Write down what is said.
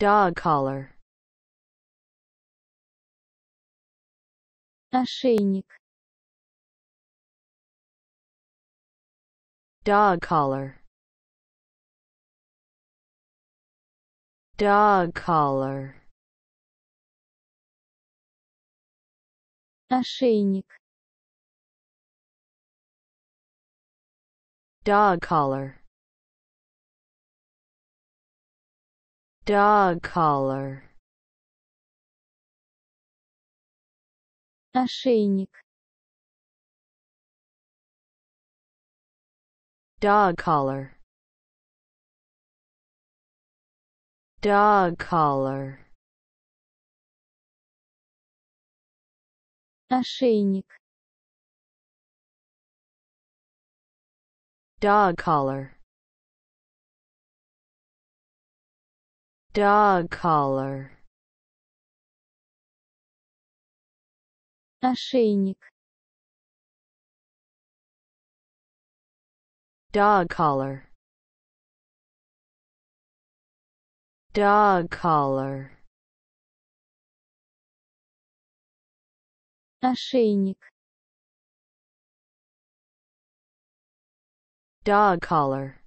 Dog collar. Ошейник. Dog collar. Dog collar. Ошейник. Dog collar. Dog collar. Ошейник. Dog collar. Dog collar. Ошейник. Dog collar. Dog collar. Ошейник. Dog collar. Dog collar. Ошейник. Dog collar.